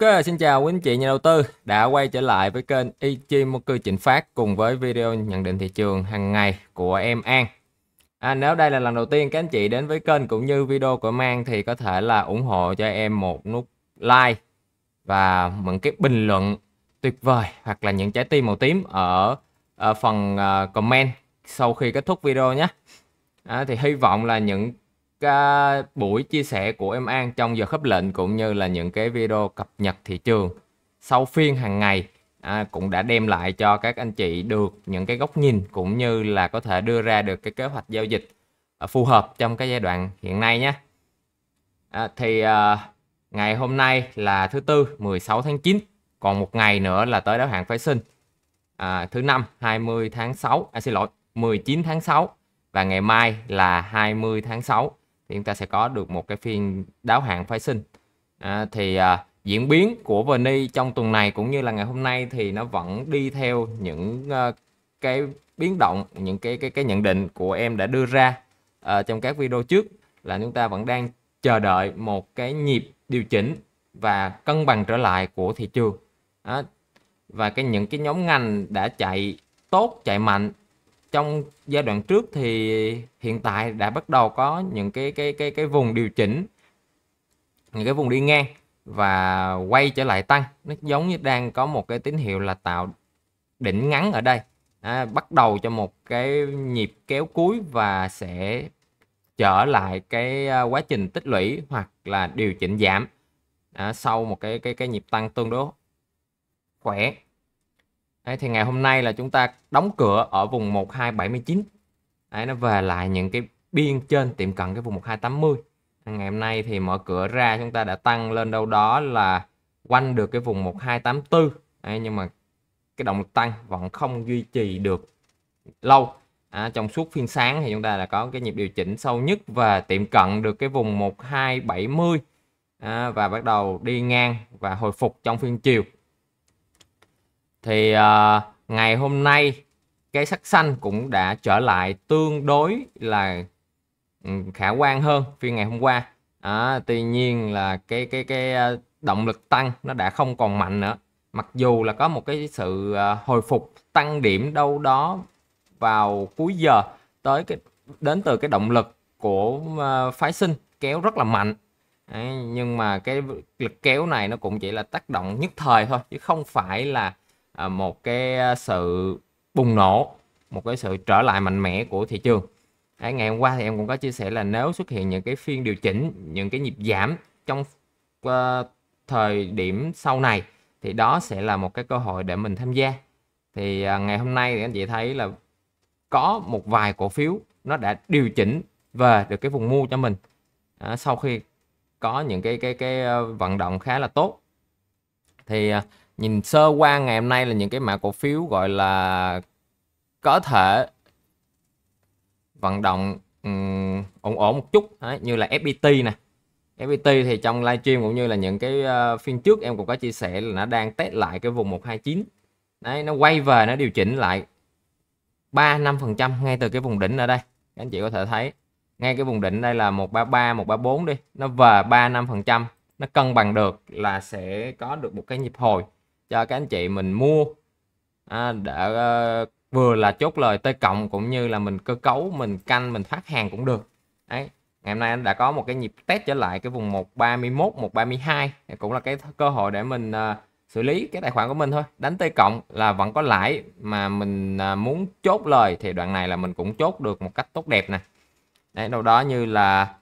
Ok, xin chào quý anh chị nhà đầu tư đã quay trở lại với kênh Ichimoku Chỉnh Phát cùng với video nhận định thị trường hàng ngày của em An. À, nếu đây là lần đầu tiên các anh chị đến với kênh cũng như video của an thì có thể là ủng hộ cho em một nút like và những cái bình luận tuyệt vời hoặc là những trái tim màu tím ở, ở phần à, comment sau khi kết thúc video nhé. À, thì hy vọng là những buổi chia sẻ của em An trong giờ khớp lệnh cũng như là những cái video cập nhật thị trường sau phiên hàng ngày à, cũng đã đem lại cho các anh chị được những cái góc nhìn cũng như là có thể đưa ra được cái kế hoạch giao dịch à, phù hợp trong cái giai đoạn hiện nay nhé. À, thì uh, ngày hôm nay là thứ tư 16 tháng 9 còn một ngày nữa là tới đáo hạn phái sinh à, thứ năm 20 tháng 6 à, xin lỗi 19 tháng 6 và ngày mai là 20 tháng 6 thì chúng ta sẽ có được một cái phiên đáo hạn phái sinh à, thì à, diễn biến của VNI trong tuần này cũng như là ngày hôm nay thì nó vẫn đi theo những uh, cái biến động những cái cái cái nhận định của em đã đưa ra uh, trong các video trước là chúng ta vẫn đang chờ đợi một cái nhịp điều chỉnh và cân bằng trở lại của thị trường đó. À, và cái những cái nhóm ngành đã chạy tốt chạy mạnh trong giai đoạn trước thì hiện tại đã bắt đầu có những cái cái cái cái vùng điều chỉnh những cái vùng đi ngang và quay trở lại tăng nó giống như đang có một cái tín hiệu là tạo đỉnh ngắn ở đây à, bắt đầu cho một cái nhịp kéo cuối và sẽ trở lại cái à, quá trình tích lũy hoặc là điều chỉnh giảm à, sau một cái cái cái nhịp tăng tương đối khỏe Đấy, thì ngày hôm nay là chúng ta đóng cửa ở vùng 1279 Đấy, nó về lại những cái biên trên tiệm cận cái vùng 1280 ngày hôm nay thì mở cửa ra chúng ta đã tăng lên đâu đó là quanh được cái vùng 1284 Đấy, nhưng mà cái động lực tăng vẫn không duy trì được lâu à, trong suốt phiên sáng thì chúng ta đã có cái nhịp điều chỉnh sâu nhất và tiệm cận được cái vùng 1270 à, và bắt đầu đi ngang và hồi phục trong phiên chiều thì à, ngày hôm nay cái sắc xanh cũng đã trở lại tương đối là ừ, khả quan hơn phiên ngày hôm qua à, tuy nhiên là cái cái cái ờ, động lực tăng nó đã không còn mạnh nữa mặc dù là có một cái sự ờ, hồi phục tăng điểm đâu đó vào cuối giờ tới cái đến từ cái động lực của phái sinh kéo rất là mạnh Đấy, nhưng mà cái lực kéo này nó cũng chỉ là tác động nhất thời thôi chứ không phải là À, một cái à, sự bùng nổ một cái sự trở lại mạnh mẽ của thị trường à, ngày hôm qua thì em cũng có chia sẻ là nếu xuất hiện những cái phiên điều chỉnh những cái nhịp giảm trong uh, thời điểm sau này thì đó sẽ là một cái cơ hội để mình tham gia thì uh, ngày hôm nay thì anh chị thấy là có một vài cổ phiếu nó đã điều chỉnh về được cái vùng mua cho mình à, sau khi có những cái cái cái vận động khá là tốt thì nhìn sơ qua ngày hôm nay là những cái mã cổ phiếu gọi là có thể vận động um, ổn ổn một chút đấy, như là FPT nè FPT thì trong livestream cũng như là những cái uh, phiên trước em cũng có chia sẻ là nó đang test lại cái vùng 129 đấy nó quay về nó điều chỉnh lại 3 5 phần trăm ngay từ cái vùng đỉnh ở đây các anh chị có thể thấy ngay cái vùng đỉnh đây là 133 134 đi nó về 3 5 phần trăm nó cân bằng được là sẽ có được một cái nhịp hồi cho các anh chị mình mua à, để uh, vừa là chốt lời tới cộng cũng như là mình cơ cấu mình canh mình phát hàng cũng được đấy ngày hôm nay anh đã có một cái nhịp test trở lại cái vùng 131 132 cũng là cái cơ hội để mình uh, xử lý cái tài khoản của mình thôi đánh T cộng là vẫn có lãi mà mình ờ, muốn chốt lời thì đoạn này là mình cũng chốt được một cách tốt đẹp nè đấy đâu đó như là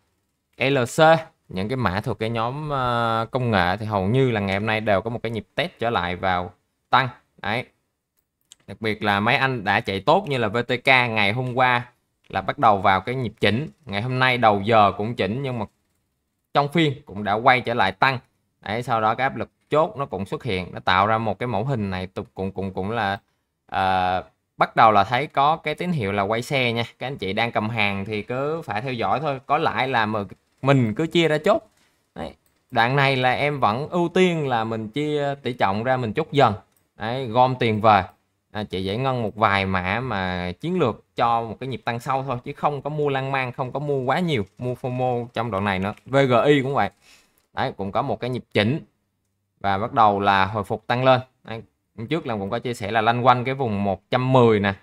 LC những cái mã thuộc cái nhóm ờ, công nghệ thì hầu như là ngày hôm nay đều có một cái nhịp test trở lại vào tăng đấy đặc biệt là mấy anh đã chạy tốt như là VTK ngày hôm qua là bắt đầu vào cái nhịp chỉnh ngày hôm nay đầu giờ cũng chỉnh nhưng mà trong phiên cũng đã quay trở lại tăng đấy sau đó cái áp lực chốt nó cũng xuất hiện nó tạo ra một cái mẫu hình này cũng cũng cũng là uh, bắt đầu là thấy có cái tín hiệu là quay xe nha các anh chị đang cầm hàng thì cứ phải theo dõi thôi có lãi là mình cứ chia ra chốt Đấy. đoạn này là em vẫn ưu tiên là mình chia tỷ trọng ra mình chốt dần Đấy, gom tiền về à, chị giải ngân một vài mã mà chiến lược cho một cái nhịp tăng sâu thôi chứ không có mua lan man không có mua quá nhiều mua FOMO trong đoạn này nữa VGI cũng vậy Đấy, cũng có một cái nhịp chỉnh và bắt đầu là hồi phục tăng lên Đấy, trước là cũng có chia sẻ là lanh quanh cái vùng 110 nè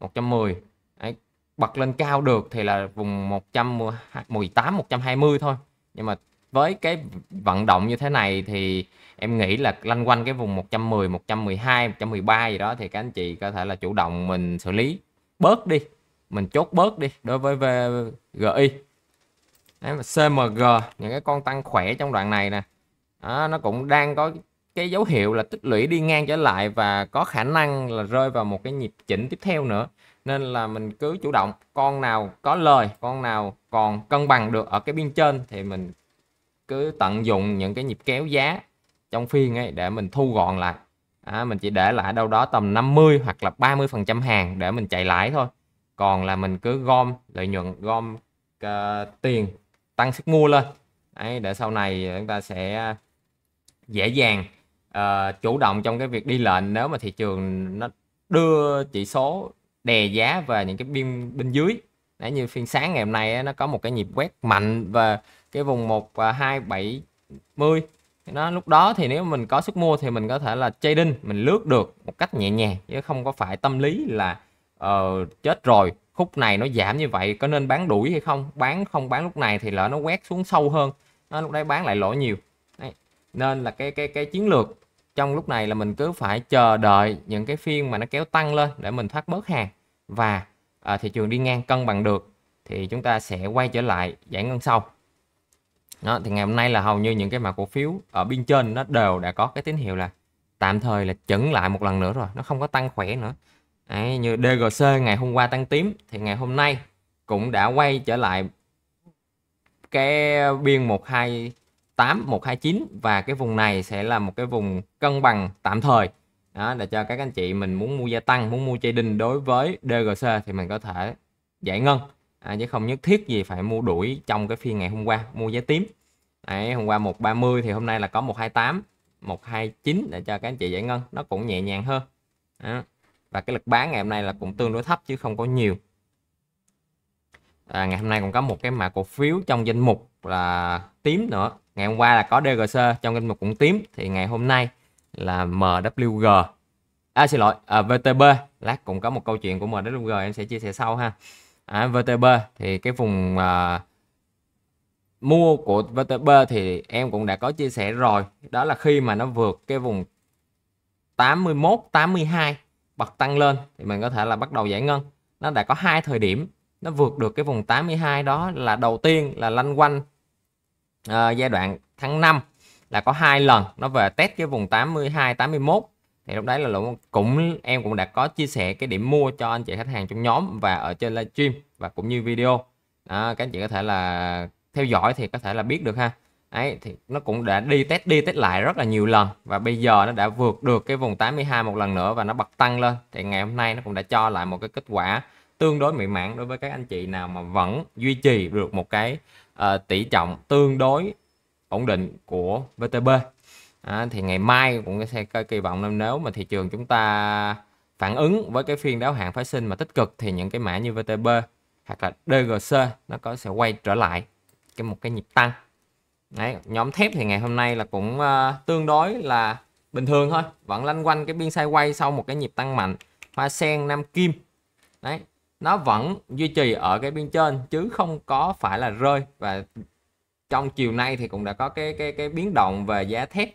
110 Đấy, bật lên cao được thì là vùng 118 120 thôi nhưng mà với cái vận động như thế này thì em nghĩ là lanh quanh cái vùng 110 112 113 gì đó thì các anh chị có thể là chủ động mình xử lý bớt đi mình chốt bớt đi đối với vgi Đấy, CMG những cái con tăng khỏe trong đoạn này nè đó, nó cũng đang có cái dấu hiệu là tích lũy đi ngang trở lại và có khả năng là rơi vào một cái nhịp chỉnh tiếp theo nữa nên là mình cứ chủ động con nào có lời con nào còn cân bằng được ở cái biên trên thì mình cứ tận dụng những cái nhịp kéo giá trong phiên ấy để mình thu gọn lại à, mình chỉ để lại đâu đó tầm 50 hoặc là 30 phần trăm hàng để mình chạy lãi thôi còn là mình cứ gom lợi nhuận gom uh, tiền tăng sức mua lên Đấy, để sau này chúng ta sẽ dễ dàng uh, chủ động trong cái việc đi lệnh nếu mà thị trường nó đưa chỉ số đè giá và những cái biên bên dưới đấy như phiên sáng ngày hôm nay ấy, nó có một cái nhịp quét mạnh và cái vùng 1270 nó lúc đó thì nếu mình có sức mua thì mình có thể là trading mình lướt được một cách nhẹ nhàng chứ không có phải tâm lý là uh, chết rồi khúc này nó giảm như vậy có nên bán đuổi hay không bán không bán lúc này thì lỡ nó quét xuống sâu hơn nó lúc đấy bán lại lỗ nhiều đấy. nên là cái cái cái chiến lược trong lúc này là mình cứ phải chờ đợi những cái phiên mà nó kéo tăng lên để mình thoát bớt hàng và à, thị trường đi ngang cân bằng được thì chúng ta sẽ quay trở lại giải ngân sau đó, thì ngày hôm nay là hầu như những cái mã cổ phiếu ở biên trên nó đều đã có cái tín hiệu là tạm thời là chững lại một lần nữa rồi nó không có tăng khỏe nữa Đấy, như DGC ngày hôm qua tăng tím thì ngày hôm nay cũng đã quay trở lại cái biên 128 129 và cái vùng này sẽ là một cái vùng cân bằng tạm thời đó là cho các anh chị mình muốn mua gia tăng muốn mua chơi đinh đối với DGC thì mình có thể giải ngân à, chứ không nhất thiết gì phải mua đuổi trong cái phiên ngày hôm qua mua giá tím Đấy, hôm qua 130 thì hôm nay là có 128 129 để cho các anh chị giải ngân nó cũng nhẹ nhàng hơn đó. và cái lực bán ngày hôm nay là cũng tương đối thấp chứ không có nhiều à, ngày hôm nay cũng có một cái mã cổ phiếu trong danh mục là tím nữa ngày hôm qua là có DGC trong danh mục cũng tím thì ngày hôm nay là MWG à xin lỗi à, VTB lát cũng có một câu chuyện của MWG em sẽ chia sẻ sau ha à, VTB thì cái vùng à, mua của VTB thì em cũng đã có chia sẻ rồi đó là khi mà nó vượt cái vùng 81 82 bật tăng lên thì mình có thể là bắt đầu giải ngân nó đã có hai thời điểm nó vượt được cái vùng 82 đó là đầu tiên là lanh quanh à, giai đoạn tháng 5 là có hai lần nó về test cái vùng 82 81 thì lúc đấy là lũng cũng em cũng đã có chia sẻ cái điểm mua cho anh chị khách hàng trong nhóm và ở trên livestream và cũng như video đó, các anh chị có thể là theo dõi thì có thể là biết được ha ấy thì nó cũng đã đi test đi test lại rất là nhiều lần và bây giờ nó đã vượt được cái vùng 82 một lần nữa và nó bật tăng lên thì ngày hôm nay nó cũng đã cho lại một cái kết quả tương đối mỹ mãn đối với các anh chị nào mà vẫn duy trì được một cái uh, tỷ trọng tương đối ổn định của VTB à, thì ngày mai cũng sẽ kỳ vọng là nếu mà thị trường chúng ta phản ứng với cái phiên đáo hạn phái sinh mà tích cực thì những cái mã như VTB hoặc là DGC nó có sẽ quay trở lại cái một cái nhịp tăng Đấy, nhóm thép thì ngày hôm nay là cũng uh, tương đối là bình thường thôi vẫn lanh quanh cái biên sai quay sau một cái nhịp tăng mạnh hoa sen nam kim đấy nó vẫn duy trì ở cái biên trên chứ không có phải là rơi và trong chiều nay thì cũng đã có cái cái cái biến động về giá thép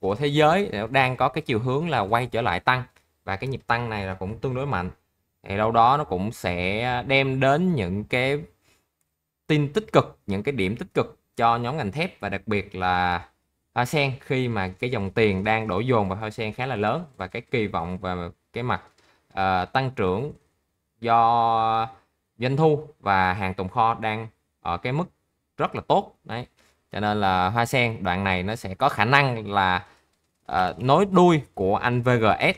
của thế giới đang có cái chiều hướng là quay trở lại tăng và cái nhịp tăng này là cũng tương đối mạnh thì đâu đó nó cũng sẽ đem đến những cái tin tích cực những cái điểm tích cực cho nhóm ngành thép và đặc biệt là hoa sen khi mà cái dòng tiền đang đổ dồn vào hoa sen khá là lớn và cái kỳ vọng và cái mặt uh, tăng trưởng do doanh thu và hàng tồn kho đang ở cái mức rất là tốt đấy cho nên là hoa sen đoạn này nó sẽ có khả năng là uh, nối đuôi của anh VGS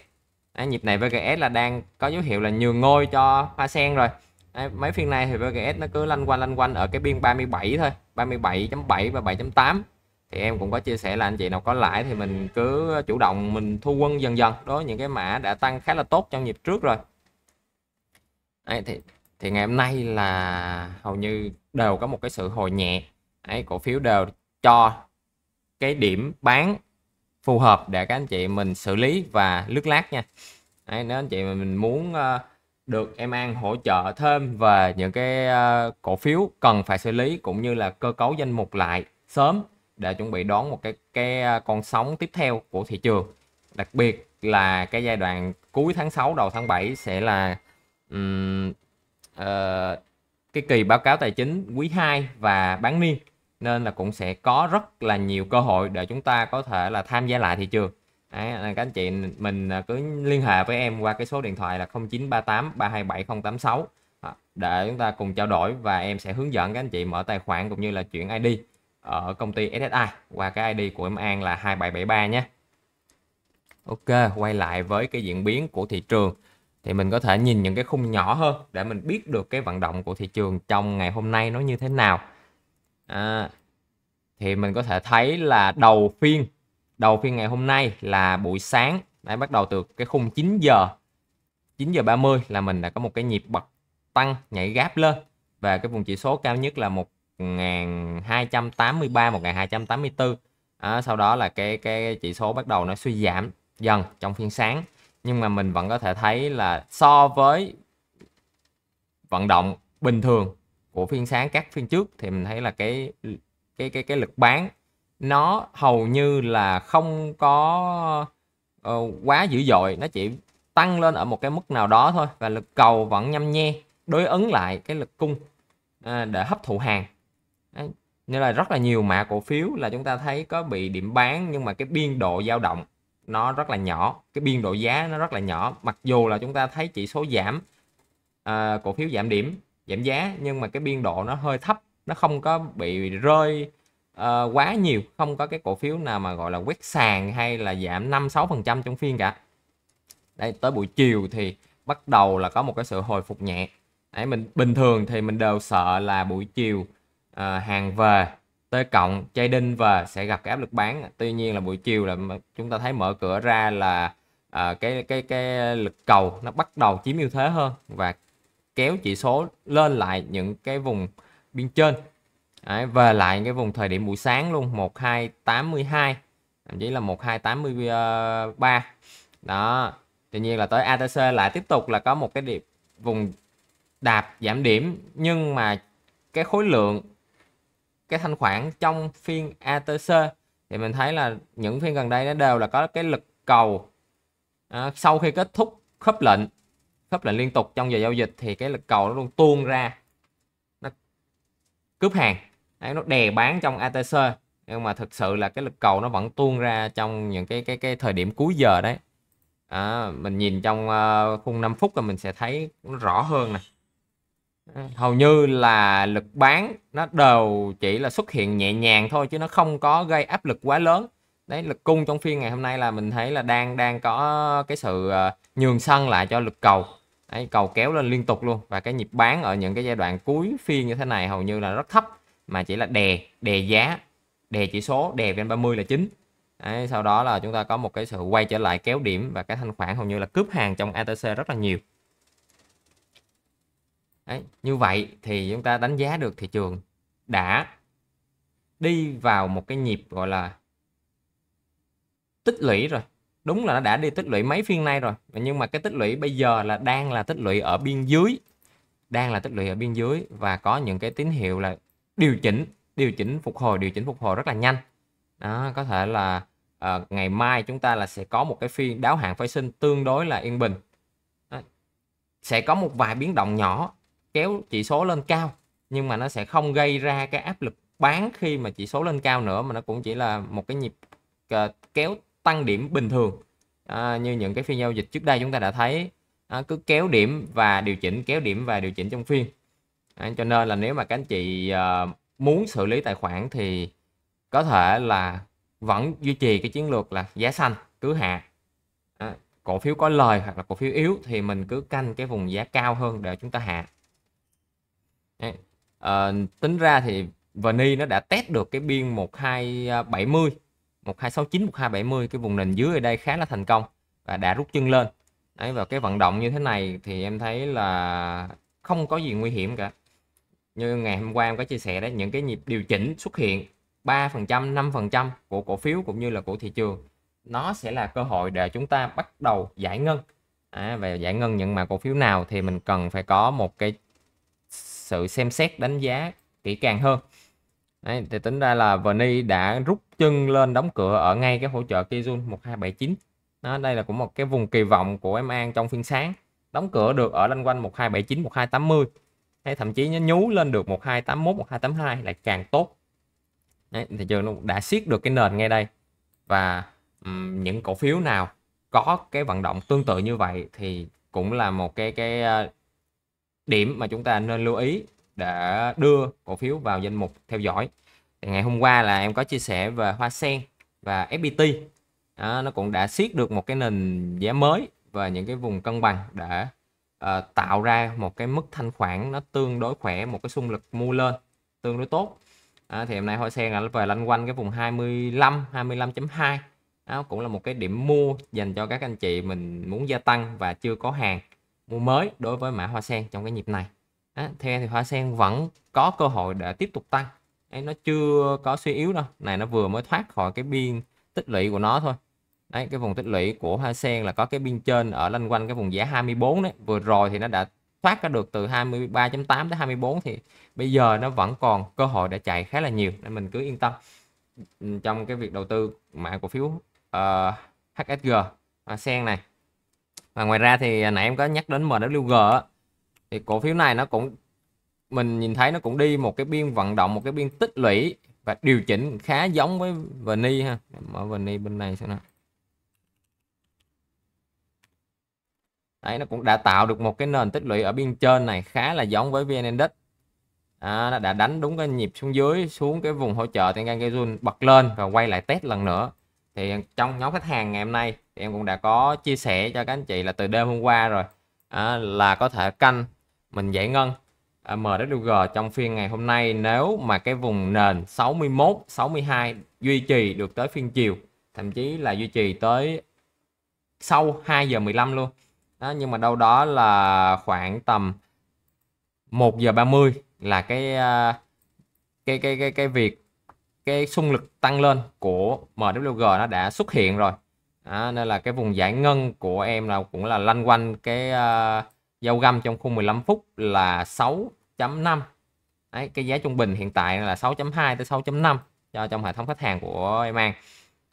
đấy, nhịp này VGS là đang có dấu hiệu là nhường ngôi cho hoa sen rồi đấy, mấy phiên này thì VGS nó cứ lanh quanh lanh quanh ở cái biên 37 thôi 37.7 và 7.8 thì em cũng có chia sẻ là anh chị nào có lãi thì mình cứ chủ động mình thu quân dần dần đối với những cái mã đã tăng khá là tốt trong nhịp trước rồi Đấy, thì thì ngày hôm nay là hầu như đều có một cái sự hồi nhẹ ấy cổ phiếu đều cho cái điểm bán phù hợp để các anh chị mình xử lý và lướt lát nha đấy, nếu anh chị mình muốn uh, được em An hỗ trợ thêm về những cái uh, cổ phiếu cần phải xử lý cũng như là cơ cấu danh mục lại sớm để chuẩn bị đón một cái cái ờ, con sóng tiếp theo của thị trường đặc biệt là cái giai đoạn cuối tháng 6 đầu tháng 7 sẽ là um, Ờ, cái kỳ báo cáo tài chính quý 2 và bán niên nên là cũng sẽ có rất là nhiều cơ hội để chúng ta có thể là tham gia lại thị trường Đấy, các anh chị mình à, cứ liên hệ với em qua cái số điện thoại là 0938 327 086 để chúng ta cùng trao đổi và em sẽ hướng dẫn các anh chị mở tài khoản cũng như là chuyển ID ở công ty SSI qua cái ID của em An là 2773 nhé. Ok, quay lại với cái diễn biến của thị trường thì mình có thể nhìn những cái khung nhỏ hơn để mình biết được cái vận động của thị trường trong ngày hôm nay nó như thế nào à, thì mình có thể thấy là đầu phiên đầu phiên ngày hôm nay là buổi sáng đã bắt đầu từ cái khung 9 giờ 9 giờ 30 là mình đã có một cái nhịp bật tăng nhảy gáp lên và cái vùng chỉ số cao nhất là 1283 1284 à, sau đó là cái cái chỉ số bắt đầu nó suy giảm dần trong phiên sáng nhưng mà mình vẫn có thể thấy là so với vận động bình thường của phiên sáng các phiên trước thì mình thấy là cái cái cái cái lực bán nó hầu như là không có uh, quá dữ dội nó chỉ tăng lên ở một cái mức nào đó thôi và lực cầu vẫn nhâm nhe đối ứng lại cái lực cung à, để hấp thụ hàng Đấy. nên là rất là nhiều mã cổ phiếu là chúng ta thấy có bị điểm bán nhưng mà cái biên độ dao động nó rất là nhỏ cái biên độ giá nó rất là nhỏ mặc dù là chúng ta thấy chỉ số giảm à, cổ phiếu giảm điểm giảm giá nhưng mà cái biên độ nó hơi thấp nó không có bị rơi uh, quá nhiều không có cái cổ phiếu nào mà gọi là quét sàn hay là giảm 5 6 phần trăm trong phiên cả đây tới buổi chiều thì bắt đầu là có một cái sự hồi phục nhẹ Đấy, mình bình thường thì mình đều sợ là buổi chiều uh, hàng về T cộng chay đinh và sẽ gặp cái áp lực bán tuy nhiên là buổi chiều là chúng ta thấy mở cửa ra là à, cái cái cái lực cầu nó bắt đầu chiếm ưu thế hơn và kéo chỉ số lên lại những cái vùng biên trên Đấy, về lại cái vùng thời điểm buổi sáng luôn 1282 thậm chí là 1283 đó tuy nhiên là tới ATC lại tiếp tục là có một cái điểm vùng đạp giảm điểm nhưng mà cái khối lượng cái thanh khoản trong phiên ATC thì mình thấy là những phiên gần đây nó đều là có cái lực cầu à, sau khi kết thúc khớp lệnh khớp lệnh liên tục trong giờ giao dịch thì cái lực cầu nó luôn tuôn ra nó cướp hàng Đấy, nó đè bán trong ATC nhưng mà thực sự là cái lực cầu nó vẫn tuôn ra trong những cái cái cái thời điểm cuối giờ đấy à, mình nhìn trong uh, khung 5 phút là mình sẽ thấy rõ hơn này hầu như là lực bán nó đều chỉ là xuất hiện nhẹ nhàng thôi chứ nó không có gây áp lực quá lớn đấy lực cung trong phiên ngày hôm nay là mình thấy là đang đang có cái sự ờ, nhường sân lại cho lực cầu đấy, cầu kéo lên liên tục luôn và cái nhịp bán ở những cái giai đoạn cuối phiên như thế này hầu như là rất thấp mà chỉ là đè đè giá đè chỉ số đè ven 30 là chính đấy, sau đó là chúng ta có một cái sự quay trở lại kéo điểm và cái thanh khoản hầu như là cướp hàng trong ATC rất là nhiều Đấy, như vậy thì chúng ta đánh giá được thị trường đã đi vào một cái nhịp gọi là tích lũy rồi đúng là nó đã đi tích lũy mấy phiên nay rồi nhưng mà cái tích lũy bây giờ là đang là tích lũy ở biên dưới đang là tích lũy ở biên dưới và có những cái tín hiệu là điều chỉnh điều chỉnh phục hồi điều chỉnh phục hồi rất là nhanh đó có thể là uh, ngày mai chúng ta là sẽ có một cái phiên đáo hạn phái sinh tương đối là yên bình đó. sẽ có một vài biến động nhỏ kéo chỉ số lên cao nhưng mà nó sẽ không gây ra cái áp lực bán khi mà chỉ số lên cao nữa mà nó cũng chỉ là một cái nhịp ờ, kéo tăng điểm bình thường à, như những cái phiên giao dịch trước đây chúng ta đã thấy à, cứ kéo điểm và điều chỉnh kéo điểm và điều chỉnh trong phiên à, cho nên là nếu mà các anh chị à, muốn xử lý tài khoản thì có thể là vẫn duy trì cái chiến lược là giá xanh cứ hạ à, cổ phiếu có lời hoặc là cổ phiếu yếu thì mình cứ canh cái vùng giá cao hơn để chúng ta hạ À, tính ra thì Vani nó đã test được cái biên 1270 1269 1270 cái vùng nền dưới ở đây khá là thành công và đã rút chân lên Đấy, và cái vận động như thế này thì em thấy là không có gì nguy hiểm cả như ngày hôm qua em có chia sẻ đấy những cái nhịp điều chỉnh xuất hiện 3% 5% của cổ phiếu cũng như là của thị trường nó sẽ là cơ hội để chúng ta bắt đầu giải ngân à, về giải ngân những mã cổ phiếu nào thì mình cần phải có một cái sự xem xét đánh giá kỹ càng hơn Đấy, thì tính ra là Verni đã rút chân lên đóng cửa ở ngay cái hỗ trợ Kijun 1279 đó, đây là cũng một cái vùng kỳ vọng của em An trong phiên sáng đóng cửa được ở lanh quanh 1279 1280 hay thậm chí nó nhú lên được 1281 1282 là càng tốt Đấy, thị trường đã siết được cái nền ngay đây và um, những cổ phiếu nào có cái vận động tương tự như vậy thì cũng là một cái cái điểm mà chúng ta nên lưu ý để đưa cổ phiếu vào danh mục theo dõi ngày hôm qua là em có chia sẻ về hoa sen và FPT đó, nó cũng đã siết được một cái nền giá mới và những cái vùng cân bằng để uh, tạo ra một cái mức thanh khoản nó tương đối khỏe một cái xung lực mua lên tương đối tốt à, thì hôm nay hoa sen là về lanh quanh cái vùng 25 25.2 đó cũng là một cái điểm mua dành cho các anh chị mình muốn gia tăng và chưa có hàng mua mới đối với mã hoa sen trong cái nhịp này à, theo thì hoa sen vẫn có cơ hội để tiếp tục tăng Đấy, nó chưa có suy yếu đâu này nó vừa mới thoát khỏi cái biên tích lũy của nó thôi Đấy, cái vùng tích lũy của hoa sen là có cái biên trên ở lanh quanh cái vùng giá 24 đấy vừa rồi thì nó đã thoát ra được từ 23.8 đến 24 thì bây giờ nó vẫn còn cơ hội để chạy khá là nhiều nên mình cứ yên tâm trong cái việc đầu tư mã cổ phiếu uh, ờ, HSG hoa sen này và ngoài ra thì à, nãy em có nhắc đến MWG thì cổ phiếu này nó cũng mình nhìn thấy nó cũng đi một cái biên vận động một cái biên tích lũy và điều chỉnh khá giống với VNI ha mở VNI bên này xem nào Đấy, nó cũng đã tạo được một cái nền tích lũy ở biên trên này khá là giống với VN Index. À, nó đã đánh đúng cái nhịp xuống dưới xuống cái vùng hỗ trợ Tenkan Kejun bật lên và quay lại test lần nữa thì trong nhóm khách hàng ngày hôm nay thì em cũng đã có chia sẻ cho các anh chị là từ đêm hôm qua rồi à, là có thể canh mình giải ngân à, MWG trong phiên ngày hôm nay nếu mà cái vùng nền 61 62 duy trì được tới phiên chiều thậm chí là duy trì tới sau 2 giờ 15 luôn đó, nhưng mà đâu đó là khoảng tầm 1 giờ 30 là cái à, cái cái cái cái việc cái xung lực tăng lên của MWG nó đã xuất hiện rồi à, nên là cái vùng giải ngân của em là cũng là lanh quanh cái uh, ờ, dao găm trong khung 15 phút là 6.5 cái giá trung bình hiện tại là 6.2 tới 6.5 cho trong hệ thống khách hàng của em an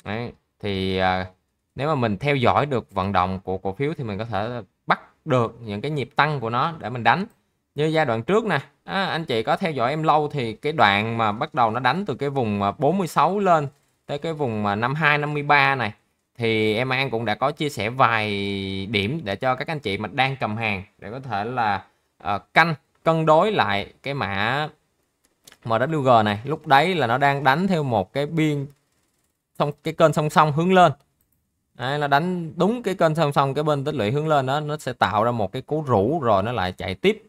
Đấy, thì uh, nếu mà mình theo dõi được vận động của cổ phiếu thì mình có thể bắt được những cái nhịp tăng của nó để mình đánh như giai đoạn trước nè à, anh chị có theo dõi em lâu thì cái đoạn mà bắt đầu nó đánh từ cái vùng 46 à, lên tới cái vùng 52 à, 53 này thì em An cũng đã có chia sẻ vài điểm để cho các anh chị mà đang cầm hàng để có thể là uh, canh cân đối lại cái mã MWG này lúc đấy là nó đang đánh theo một cái biên song cái kênh song song hướng lên đấy, nó đánh đúng cái kênh song song cái bên tích lũy hướng lên đó nó sẽ tạo ra một cái cú rũ rồi nó lại chạy tiếp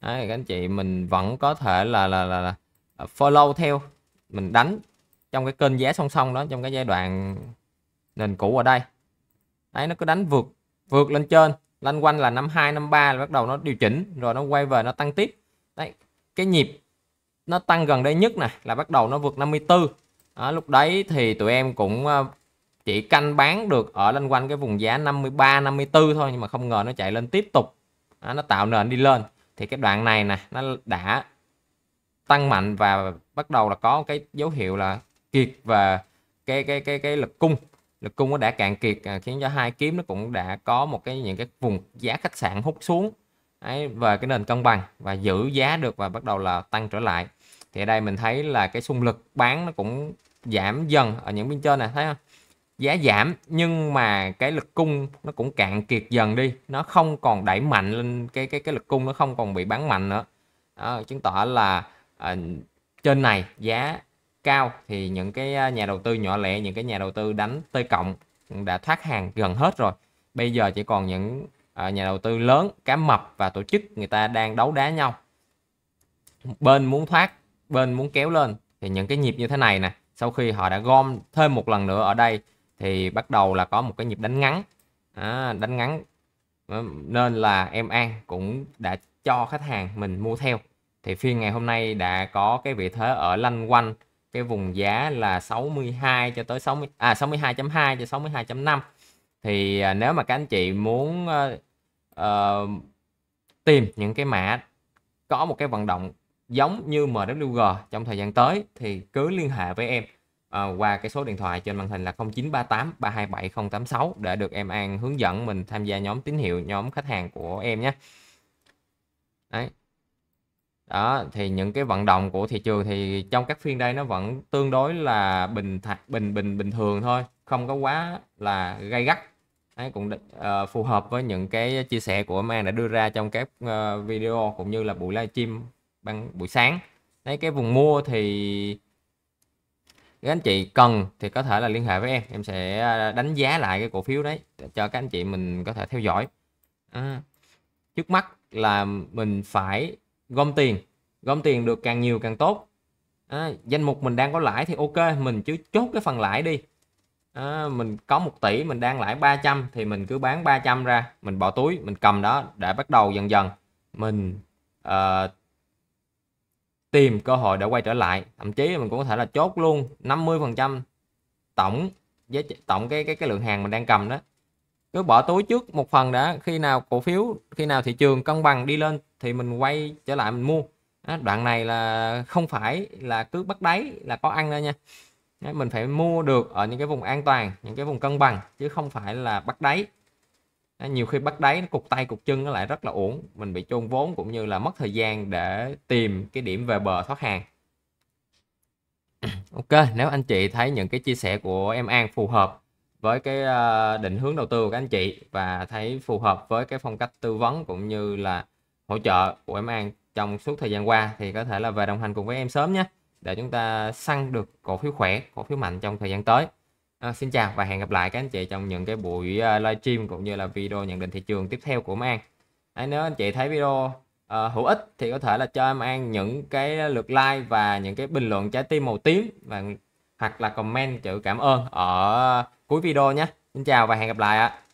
Đấy, các anh chị mình vẫn có thể là là là, là à, follow theo mình đánh trong cái kênh giá song song đó trong cái giai đoạn nền cũ ở đây đấy nó cứ đánh vượt vượt lên trên lanh quanh là năm hai năm ba bắt đầu nó điều chỉnh rồi nó quay về nó tăng tiếp đấy cái nhịp nó tăng gần đây nhất nè là bắt đầu nó vượt 54 đó, lúc đấy thì tụi em cũng ờ, chỉ canh bán được ở lanh quanh cái vùng giá 53 54 thôi nhưng mà không ngờ nó chạy lên tiếp tục đó, nó tạo nền đi lên thì cái đoạn này nè nó đã tăng mạnh và bắt đầu là có cái dấu hiệu là kiệt và cái cái cái cái lực cung lực cung nó đã cạn kiệt à, khiến cho hai kiếm nó cũng đã có một cái những cái vùng giá khách sạn hút xuống ấy về cái nền cân bằng và giữ giá được và bắt đầu là tăng trở lại thì ở đây mình thấy là cái xung lực bán nó cũng giảm dần ở những bên trên này thấy không giá giảm nhưng mà cái lực cung nó cũng cạn kiệt dần đi nó không còn đẩy mạnh lên cái cái cái lực cung nó không còn bị bán mạnh nữa đó, chứng tỏ là à, trên này giá cao thì những cái ờ, nhà đầu tư nhỏ lẻ những cái nhà đầu tư đánh tơi cộng đã thoát hàng gần hết rồi bây giờ chỉ còn những à, nhà đầu tư lớn cá mập và tổ chức người ta đang đấu đá nhau bên muốn thoát bên muốn kéo lên thì những cái nhịp như thế này nè sau khi họ đã gom thêm một lần nữa ở đây thì bắt đầu là có một cái nhịp đánh ngắn à, đánh ngắn ờ, nên là em An cũng đã cho khách hàng mình mua theo thì phiên ngày hôm nay đã có cái vị thế ở lanh quanh cái vùng giá là 62 cho tới 60 à 62.2 cho 62.5 thì à, nếu mà các anh chị muốn uh, uh, tìm những cái mã có một cái vận động giống như MWG trong thời gian tới thì cứ liên hệ với em uh, qua cái số điện thoại trên màn hình là 0938 327 086 để được em An hướng dẫn mình tham gia nhóm tín hiệu nhóm khách hàng của em nhé. Đấy. Đó thì những cái vận động của thị trường thì trong các phiên đây nó vẫn tương đối là bình bình bình bình thường thôi, không có quá là gay gắt. Đấy, cũng uh, phù hợp với những cái chia sẻ của em An đã đưa ra trong các uh, video cũng như là buổi livestream ban buổi sáng. Đấy cái vùng mua thì các anh chị cần thì có thể là liên hệ với em em sẽ à, đánh giá lại cái cổ phiếu đấy cho các anh chị mình có thể theo dõi à, trước mắt là mình phải gom tiền gom tiền được càng nhiều càng tốt à, danh mục mình đang có lãi thì ok mình chứ chốt cái phần lãi đi à, mình có 1 tỷ mình đang lãi 300 thì mình cứ bán 300 ra mình bỏ túi mình cầm đó để bắt đầu dần dần mình uh, tìm cơ hội để quay trở lại thậm chí mình cũng có thể là chốt luôn 50 phần trăm tổng với tổng cái cái cái lượng hàng mình đang cầm đó cứ bỏ túi trước một phần đã khi nào cổ phiếu khi nào thị trường cân bằng đi lên thì mình quay trở lại mình mua đó, đoạn này là không phải là cứ bắt đáy là có ăn đâu nha đó, mình phải mua được ở những cái vùng an toàn những cái vùng cân bằng chứ không phải là bắt đáy nhiều khi bắt đáy nó cục tay cục chân nó lại rất là uổng mình bị chôn vốn cũng như là mất thời gian để tìm cái điểm về bờ thoát hàng ok nếu anh chị thấy những cái chia sẻ của em An phù hợp với cái ờ, định hướng đầu tư của các anh chị và thấy phù hợp với cái phong cách tư vấn cũng như là hỗ trợ của em An trong suốt thời gian qua thì có thể là về đồng hành cùng với em sớm nhé để chúng ta săn được cổ phiếu khỏe cổ phiếu mạnh trong thời gian tới À, xin chào và hẹn gặp lại các anh chị trong những cái buổi à, livestream cũng như là video nhận định thị trường tiếp theo của Em An. À, nếu anh chị thấy video uh, hữu ích thì có thể là cho Em An những cái lượt like và những cái bình luận trái tim màu tím và hoặc là comment chữ cảm ơn ở cuối video nhé. Xin chào và hẹn gặp lại ạ.